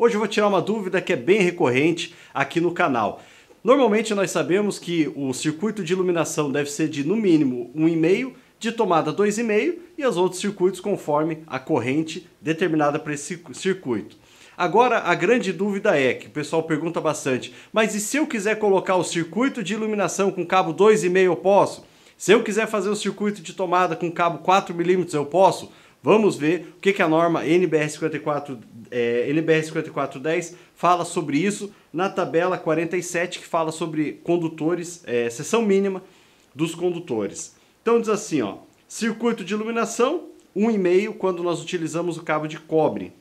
Hoje eu vou tirar uma dúvida que é bem recorrente aqui no canal. Normalmente nós sabemos que o circuito de iluminação deve ser de no mínimo 1,5, de tomada 2,5 e os outros circuitos conforme a corrente determinada para esse circuito. Agora, a grande dúvida é, que o pessoal pergunta bastante, mas e se eu quiser colocar o circuito de iluminação com cabo 2,5 eu posso? Se eu quiser fazer o circuito de tomada com cabo 4mm eu posso? Vamos ver o que, que a norma NBR, 54, NBR 5410 fala sobre isso na tabela 47, que fala sobre condutores, é, seção mínima dos condutores. Então diz assim, ó, circuito de iluminação, 1,5 quando nós utilizamos o cabo de cobre.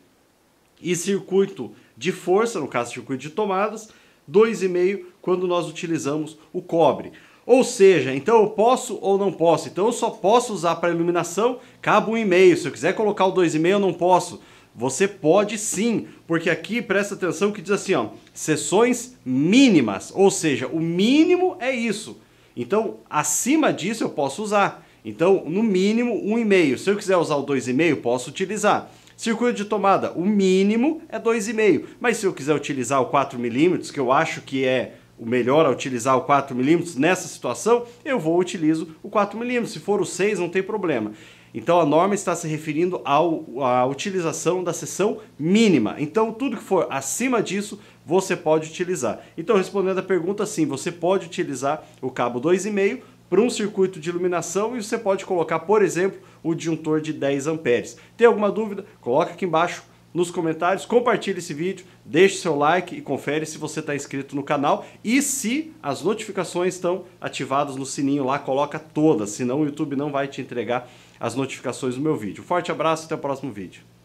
E circuito de força, no caso circuito de tomadas, 2,5 quando nós utilizamos o cobre. Ou seja, então eu posso ou não posso? Então eu só posso usar para iluminação cabo 1,5. Se eu quiser colocar o 2,5 eu não posso. Você pode sim, porque aqui presta atenção que diz assim, ó, sessões mínimas, ou seja, o mínimo é isso. Então, acima disso eu posso usar. Então, no mínimo 1,5. Se eu quiser usar o 2,5, posso utilizar. Circuito de tomada, o mínimo é 2,5. Mas se eu quiser utilizar o 4 milímetros, que eu acho que é o melhor a utilizar o 4mm nessa situação, eu vou utilizo o 4mm. Se for o 6, não tem problema. Então a norma está se referindo ao, à utilização da seção mínima. Então tudo que for acima disso você pode utilizar. Então respondendo a pergunta, sim, você pode utilizar o cabo 2,5 para um circuito de iluminação e você pode colocar, por exemplo, o disjuntor de 10 amperes. Tem alguma dúvida? Coloca aqui embaixo nos comentários, compartilhe esse vídeo, deixe seu like e confere se você está inscrito no canal e se as notificações estão ativadas no sininho lá, coloca todas, senão o YouTube não vai te entregar as notificações do meu vídeo. Forte abraço, até o próximo vídeo.